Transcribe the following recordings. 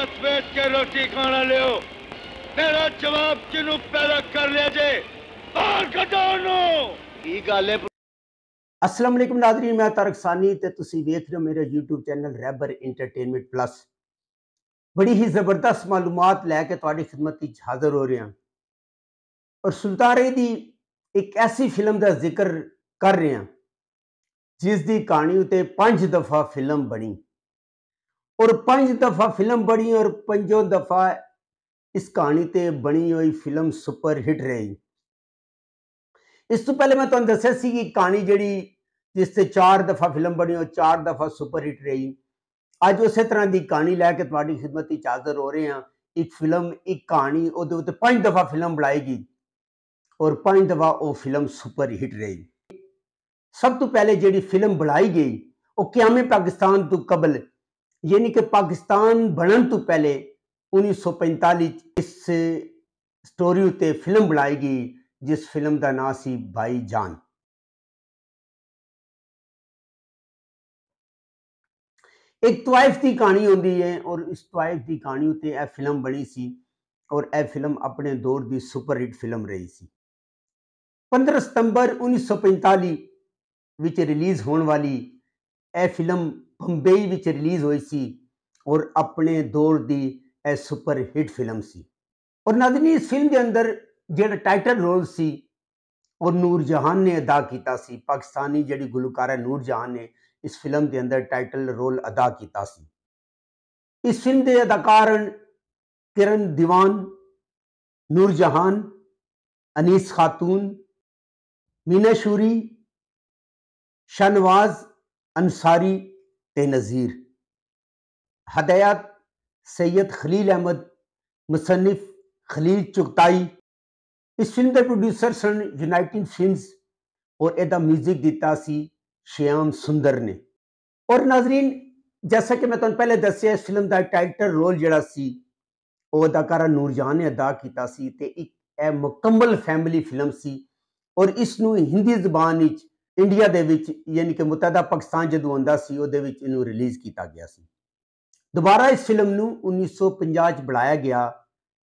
ਇੱਜ਼ਤ ਵੇਚ ਕੇ ਰੋਟੀ ਖਾਣਾ ਲਿਓ ਤੇਰਾ ਜਵਾਬ ਕਿਨੂੰ ਪੈਦਾ ਕਰ ਲਿਆ ਜੇ ਬਾਹਰ ਕੱਢੋ ਨੂੰ ਕੀ ਗੱਲ ਹੈ ਅਸਲਾਮ ਅਲੈਕਮ ਨਾਜ਼ਰੀਨ ਮੈਂ ਤਾਰਕ ਸਾਨੀ ਤੇ ਤੁਸੀਂ ਵੇਖ ਰਹੇ ਹੋ ਮੇਰੇ YouTube ਚੈਨਲ ਰੈਬਰ ਐਂਟਰਟੇਨਮੈਂਟ ਪਲੱਸ ਬੜੀ ਹੀ ਜ਼ਬਰਦਸਤ ਮਾਲੂਮਾਤ ਲੈ ਕੇ ਤੁਹਾਡੀ ਖਿਦਮਤ ਵਿੱਚ ਹਾਜ਼ਰ ਹੋ ਰਿਹਾ ਔਰ ਸੁਲਤਾਰੇ ਦੀ ਇੱਕ ਐਸੀ ਫਿਲਮ ਦਾ ਜ਼ਿਕਰ ਕਰ ਰਿਹਾ ਜਿਸ ਦੀ ਕਹਾਣੀ ਉਤੇ 5 ਦਫਾ ਫਿਲਮ ਬਣੀ اور پنج دفعہ فلم بنی اور پنجوں دفعہ اس کہانی ہوئی فلم سپر ہٹ رہی اس تو پہلے میں کہ کہانی جڑی جس سے چار دفعہ فلم بنی اور چار دفعہ سپر ہٹ رہی اج اسی طرح دی کہانی لے کے تاریخ خدمت حاضر ہو رہے ہیں ایک فلم ایک کہانی وہ دفعہ فلم بنائی گئی اور دفعہ وہ فلم سپر ہٹ رہی سب تو پہلے جڑی فلم بنائی گئی او قیام پاکستان تو قبل یعنی کہ پاکستان بنن تو پہلے انیس سو پینتالی سٹوری تے فلم بنائی گئی جس فلم دا نام سی بھائی جان ایک طوائف دی کہانی توائف دی کہانی تے اے فلم بنی سی اور اے فلم اپنے دور دی سپر ہٹ فلم رہی سی پندرہ ستمبر انیس سو پینتالی ریلیز ہون والی اے فلم بمبئی ریلیز ہوئی سی اور اپنے دور کی یہ سپرہٹ فلم سی اور ندنی اس فلم کے اندر جا ٹائٹل رول سی اور نور جہان نے ادا کیا پاکستانی جی گلوکار ہے نور جہان نے اس فلم کے اندر ٹائٹل رول ادا کیا اس فلم کے اداکار کرن دیوان نور جہان انیس خاتون مینا شوری شاہنواز انصاری نظیر ہدایات سید خلیل احمد مصنف خلیل اس فلم دے پروڈیوسر سن یونائٹنگ فلمز اور ادا میوزک شیام سندر نے اور ناظرین جیسا کہ میں تعین پہلے دسیا اس فلم دا ٹائٹر رول جڑا سی وہ اداکارہ نور جہاں نے ادا تے ایک اے مکمل فیملی فلم سی اور اس نو ہندی زبان ਇੰਡੀਆ ਦੇ ਵਿੱਚ ਯਾਨੀ ਕਿ ਮੁਤਹਿਦਾ ਪਾਕਿਸਤਾਨ ਜਦੋਂ ਆਉਂਦਾ ਸੀ ਉਹਦੇ ਵਿੱਚ ਇਹਨੂੰ ਰਿਲੀਜ਼ ਕੀਤਾ ਗਿਆ ਸੀ ਦੁਬਾਰਾ ਇਸ ਫਿਲਮ ਨੂੰ 1950 ਚ ਬਣਾਇਆ ਗਿਆ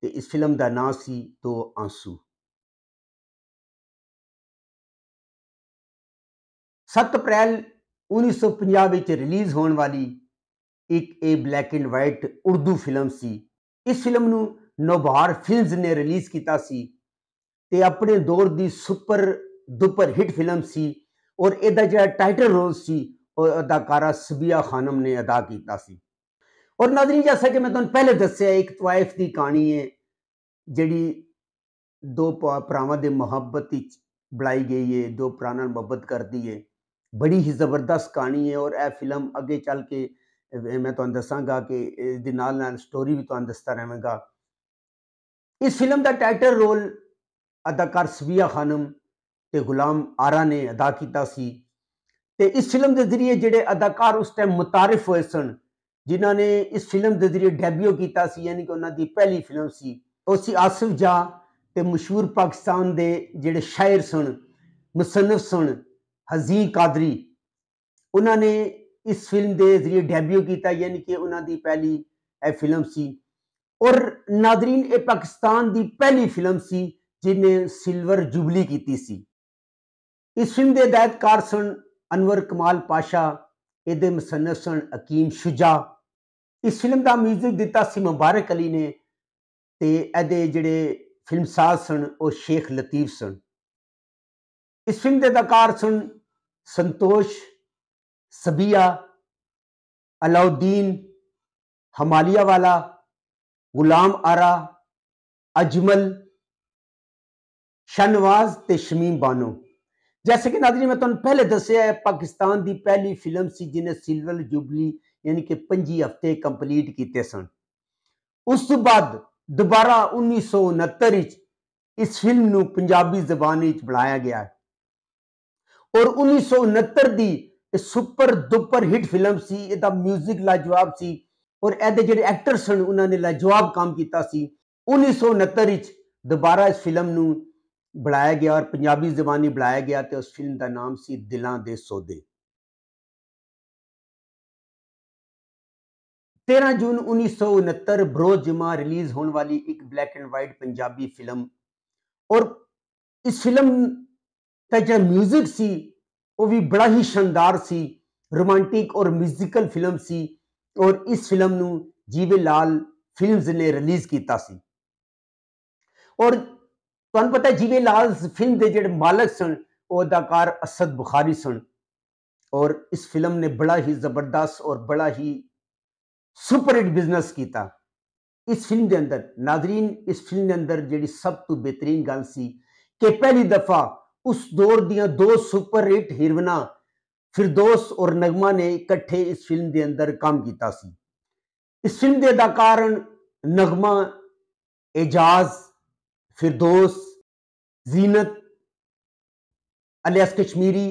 ਤੇ ਇਸ ਫਿਲਮ ਦਾ ਨਾਮ ਸੀ ਦੋ ਆਂਸੂ 7 ਅਪ੍ਰੈਲ 1950 ਵਿੱਚ ਰਿਲੀਜ਼ ਹੋਣ ਵਾਲੀ ਇੱਕ ਇਹ black and white Urdu film ਸੀ ਇਸ ਫਿਲਮ ਨੂੰ ਨੋਬਾਰ ਫਿਲਮਸ ਨੇ ਰਿਲੀਜ਼ ਕੀਤਾ ਸੀ ਤੇ ਆਪਣੇ ਦੌਰ ਦੀ ਸੁਪਰ ਦੁਪਰ ਹਿੱਟ ਫਿਲਮ ਸੀ اور یہ جا ٹائٹل رول سی اور اداکارہ سبیہ خانم نے ادا سی اور ند نہیں جیسا کہ میں پہلے دس دسیا ایک توائف دی کہانی ہے جڑی دو پرامد محبت ہی بڑھائی گئی ہے دو پرانا محبت کر دی ہے بڑی ہی زبردست کہانی ہے اور اے فلم اگے چل کے میں تو تم گا کہ دنال نال سٹوری بھی تو تستا رہے گا اس فلم دا ٹائٹر رول اداکار سبیہ خانم تے غلام آرا نے ادا کیتا سی تے اس فلم دے ذریعے جڑے اداکار اس ٹائم متعارف ہوئے سن جنہاں نے اس فلم دے ذریعے ڈیبیو کیتا سی یعنی کہ انہاں دی پہلی فلم سی او سی آصف جا تے مشہور پاکستان دے جڑے شاعر سن مصنف سن حزیم قادری انہاں نے اس فلم دے ذریعے ڈیبیو کیتا یعنی کہ انہاں دی پہلی اے فلم سی اور ناظرین اے پاکستان دی پہلی فلم سی سلور جبلی کیتی سی ਇਸ ਫਿਲਮ ਦੇ ਹਦਾਇਤਕਾਰ ਸਨ ਅਨਵਰ ਕਮਾਲ ਪਾਸ਼ਾ ਇਹਦੇ ਮਸਨਫ ਸਨ ਅਕੀਮ ਸ਼ੁਜਾ ਇਸ ਫਿਲਮ ਦਾ 뮤직 ਦਿੱਤਾ ਸੀ ਮੁਬਾਰਕ ਅਲੀ ਨੇ ਤੇ ਇਹਦੇ ਜਿਹੜੇ ਫਿਲਮ ਸਾਜ਼ ਸਨ ਉਹ ਸ਼ੇਖ ਲਤੀਫ ਸਨ ਇਸ ਫਿਲਮ ਦੇ ਅਦਾਕਾਰ ਸਨ ਸੰਤੋਸ਼ ਸਬੀਆ ਅਲਾਉਦੀਨ ਹਮਾਲੀਆ ਵਾਲਾ ਗੁਲਾਮ ਆਰਾ ਅਜਮਲ ਸ਼ਨਵਾਜ਼ ਤੇ ਸ਼ਮੀਮ ਬਾਨੋ ਜੈਸੇ ਕਿ ਨਾਜ਼ਰੀ ਮੈਂ ਤੁਹਾਨੂੰ ਪਹਿਲੇ ਦੱਸਿਆ ਹੈ ਪਾਕਿਸਤਾਨ ਦੀ ਪਹਿਲੀ ਫਿਲਮ ਸੀ ਜਿਹਨੇ ਸਿਲਵਰ ਜੁਬਲੀ ਯਾਨੀ ਕਿ 5 ਹਫ਼ਤੇ ਕੰਪਲੀਟ ਕੀਤੇ ਸਨ ਉਸ ਤੋਂ ਬਾਅਦ ਦੁਬਾਰਾ 1969 ਵਿੱਚ ਇਸ ਫਿਲਮ ਨੂੰ ਪੰਜਾਬੀ ਜ਼ਬਾਨ ਵਿੱਚ ਬਣਾਇਆ ਗਿਆ ਹੈ ਔਰ 1969 ਦੀ ਇਹ ਸੁਪਰ ਦੁਪਰ ਹਿੱਟ ਫਿਲਮ ਸੀ ਇਹਦਾ 뮤직 ਲਾਜਵਾਬ ਸੀ ਔਰ ਇਹਦੇ ਜਿਹੜੇ ਐਕਟਰ ਸਨ ਉਹਨਾਂ ਨੇ ਲਾਜਵਾਬ ਕੰਮ ਕੀਤਾ ਸੀ 1969 ਵਿੱਚ ਦੁਬਾਰਾ ਇਸ ਫਿਲਮ ਨੂੰ بڑھایا گیا اور پنجابی زبانی بڑھایا گیا اس فلم دا نام سی سو دے تیرہ جون انیس سو انتر برو جمعہ ریلیز ہونے والی ایک black and white Punjabi film اور اس فلم کا جو میوزک سی وہ بھی بڑا ہی شاندار سی رومانٹک اور میوزیکل فلم سی اور اس فلم نو جیوے لال فلمز نے ریلیز کیتا سی اور تعہوں پتا جیوے لالز فلم کے جڑے مالک سن وہ اداکار اسد بخاری سن اور اس فلم نے بڑا ہی زبردست اور بڑا ہی سپر ہٹ بزنس کیتا اس فلم دے اندر ناظرین اس فلم دے اندر جی سب تو بہترین گان سی کہ پہلی دفعہ اس دور دیا دو سپر ہٹ ہیئرونا فردوس اور نغمہ نے کٹھے اس فلم دے اندر کام کیتا سی اس فلم دے اداکار نغمہ اعجاز فردوس زینت الیاس کشمیری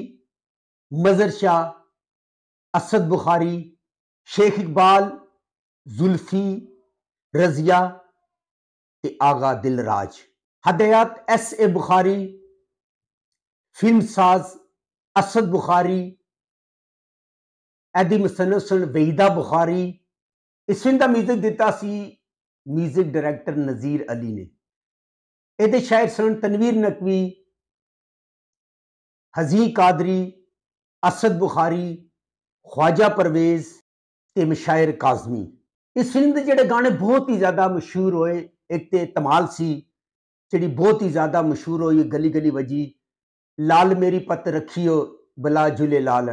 مظہر شاہ اسد بخاری شیخ اقبال زلفی رضیہ آغا دل راج ہدایات ایس اے بخاری فلم ساز اسد بخاری ایدی مسنسن وحیدہ بخاری اس فلم دا میوزک دیتا سی میوزک ڈائریکٹر نذیر علی نے یہ شاعر سن تنویر نقوی ہزی کادری اسد بخاری خواجہ پرویز تم شاعر کاظمی اس فلم گانے بہت ہی زیادہ مشہور ہوئے ایک تو تمال سی جڑی بہت ہی زیادہ مشہور ہوئی گلی گلی بجی لال میری پت رکھی بلا جُلے لال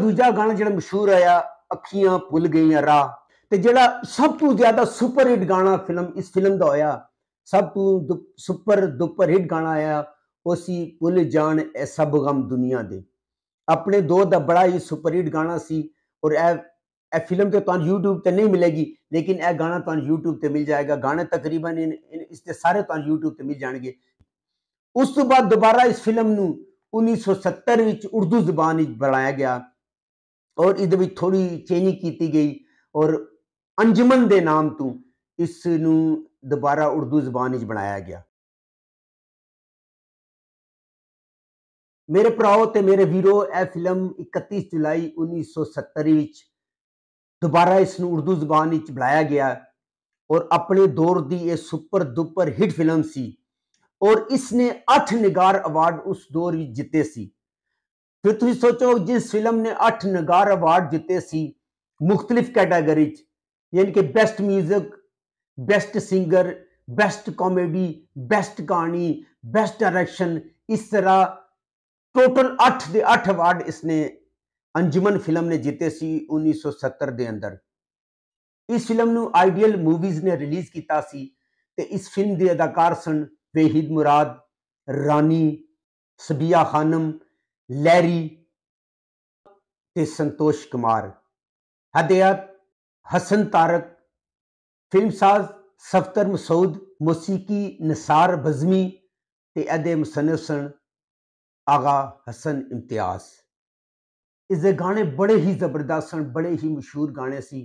دوجا گانا جا مشہور ہوا اکیاں پل گئیں راہ جا سب تا سپرہٹ گانا فلم اس فلم کا ہوا ਸਭ ਤੋਂ ਸੁਪਰ ਦੁਪਰ ਹਿੱਟ ਗਾਣਾ ਆਇਆ ਉਸੀ ਪੁੱਲ ਜਾਣ ਐ ਸਭ ਗਮ ਦੁਨੀਆ ਦੇ ਆਪਣੇ ਦੋ ਦਾ ਬੜਾ ਹੀ ਸੁਪਰ ਹਿੱਟ ਗਾਣਾ ਸੀ ਔਰ ਇਹ ਇਹ ਫਿਲਮ ਤੇ ਤੁਹਾਨੂੰ YouTube ਤੇ ਨਹੀਂ ਮਿਲੇਗੀ ਲੇਕਿਨ ਇਹ ਗਾਣਾ ਤੁਹਾਨੂੰ YouTube ਤੇ ਮਿਲ ਜਾਏਗਾ ਗਾਣੇ ਤਕਰੀਬਨ ਇਸ ਤੇ ਸਾਰੇ ਤੁਹਾਨੂੰ YouTube ਤੇ ਮਿਲ ਜਾਣਗੇ ਉਸ ਤੋਂ ਬਾਅਦ ਦੁਬਾਰਾ ਇਸ ਫਿਲਮ ਨੂੰ 1970 ਵਿੱਚ ਉਰਦੂ ਜ਼ੁਬਾਨ ਵਿੱਚ ਬਣਾਇਆ ਗਿਆ ਔਰ ਇਹਦੇ ਵਿੱਚ ਥੋੜੀ ਚੇਂਜਿੰਗ ਕੀਤੀ ਗਈ ਔਰ ਅੰਜਮਨ ਦੇ ਨਾਮ ਤੋਂ ਇਸ ਨੂੰ دوبارہ اردو زبان بنایا گیا میرے پراؤ اے فلم اکتیس جولائی انیس دوبارہ اس دوبارہ اردو زبان بنایا گیا اور اپنے دور دی اے سپر دوپر ہٹ فلم سی اور اس نے اٹھ نگار اوارڈ اس دور میں جتے سی پھر تھی سوچو جس فلم نے اٹھ نگار اوارڈ جیتے سختلف کیٹاگریز یعنی کہ best music best singer best comedy best کہانی بیسٹ ڈائریکشن اس طرح ٹوٹل اٹھ دے اٹھ اوارڈ اس نے انجمن فلم نے جیتے سی انیس سو ستر دے اندر اس فلم نو آئیڈیل موویز نے ریلیز کیتا سی تے اس فلم دے اداکار سن وحید مراد رانی سبیا خانم لیری تے سنتوش کمار ہدایات حسن تارک ਫਿਲਮ ਸਾਜ਼ ਸਫਤਰ ਮਸੂਦ ਮੌਸੀਕੀ ਨਸਾਰ ਬਜ਼ਮੀ ਤੇ ਅਦੇ ਮੁਸਨਫ ਆਗਾ ਹਸਨ ਇਮਤਿਆਜ਼ ਇਸ ਦੇ ਗਾਣੇ ਬੜੇ ਹੀ ਜ਼ਬਰਦਸਤ ਸਨ ਬੜੇ ਹੀ ਮਸ਼ਹੂਰ ਗਾਣੇ ਸੀ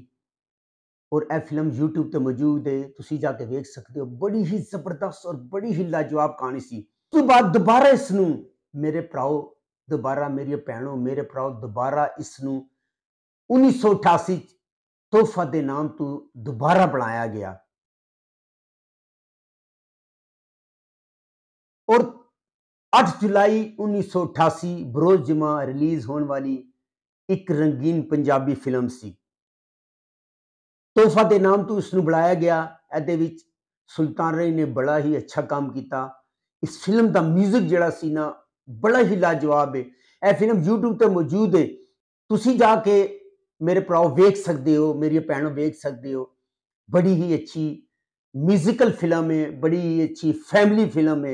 ਔਰ ਇਹ ਫਿਲਮ YouTube ਤੇ ਮੌਜੂਦ ਹੈ ਤੁਸੀਂ ਜਾ ਕੇ ਵੇਖ ਸਕਦੇ ਹੋ ਬੜੀ ਹੀ ਜ਼ਬਰਦਸਤ ਔਰ ਬੜੀ ਹੀ ਲਾਜਵਾਬ ਕਹਾਣੀ ਸੀ ਤੋਂ ਬਾਅਦ ਦੁਬਾਰਾ ਇਸ ਨੂੰ ਮੇਰੇ ਭਰਾਓ ਦੁਬਾਰਾ ਮੇਰੀਆਂ ਭੈਣੋ ਮੇਰੇ ਭਰਾਓ ਦੁਬਾਰਾ ਇਸ ਨੂੰ 1988 تحفہ دے نام تو دوبارہ بنایا گیا اور اٹھ جولائی انیس سو اٹھاسی بروز جمعہ ریلیز ہونے والی ایک رنگین پنجابی فلم سی تحفہ دے نام تو اس نو بنایا گیا ایدے وچ سلطان رئی نے بڑا ہی اچھا کام کیتا اس فلم دا میوزک جڑا سی نا بڑا ہی لاجواب ہے اے فلم یوٹیوب تے موجود ہے تسی جا کے میرے پراؤ ویک سکتے ہو میری بھنوں ویگ سکتے ہو بڑی ہی اچھی میوزکل فلم ہے بڑی ہی اچھی فیملی فلم ہے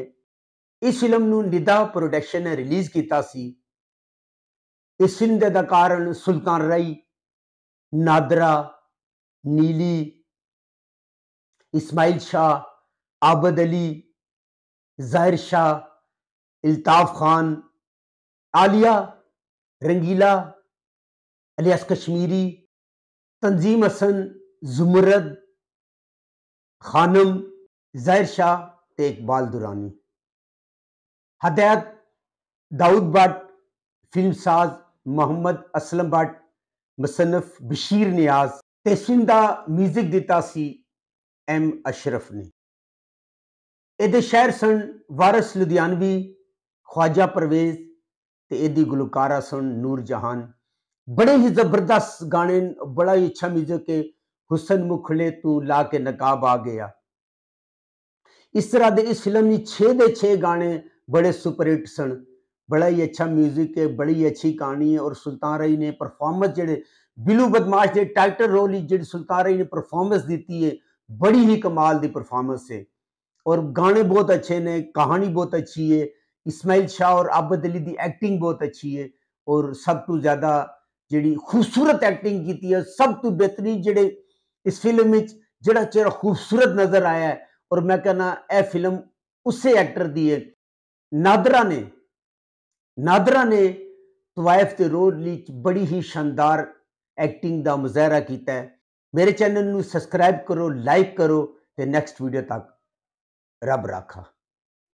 اس فلم نو ندا پروڈکشن نے ریلیز رلیز کیا اس فلم دے سلطان رائی نادرا نیلی اسماعیل شاہ عابد علی زاہر شاہ الاف خان آلیا رنگیلا الیاس کشمیری تنظیم حسن زمرد خانم زہر شاہ اقبال دورانی ہدایت داؤد بٹ ساز محمد اسلم بٹ مصنف بشیر نیاز تیسن دا میوزک ایم اشرف نے یہ شہر سن وارس لدھیانوی خواجہ پرویز تو یہ گلوکارہ سن نور جہان بڑے ہی زبردست گانے بڑا ہی اچھا میوزک ہے حسن مکھلے تو لا کے نقاب آ گیا اس طرح دے اس فلم سلم چھے دے چھے گانے بڑے سپر سن بڑا ہی اچھا میوزک ہے بڑی اچھی کہانی ہے اور سلطان رئی نے پرفارمنس بلو بدماش دے ٹائٹر رول ہی سلطان رائی نے پرفارمنس دیتی ہے بڑی ہی کمال دی پرفارمنس ہے اور گانے بہت اچھے نے کہانی بہت اچھی ہے اسماعیل شاہ اور آبد علی دی ایکٹنگ بہت اچھی ہے اور سب تو زیادہ جیڑی خوبصورت ایکٹنگ کی ہے سب تو تیترین جڑے اس فلم اس جڑا چہرہ خوبصورت نظر آیا ہے اور میں کہنا اے فلم اسی ایک نادرہ نے نادرہ نے توائف رول لیچ بڑی ہی شاندار ایکٹنگ دا مظاہرہ کیتا ہے میرے چینل نو سسکرائب کرو لائک کرو تے نیکسٹ ویڈیو تک رب رکھا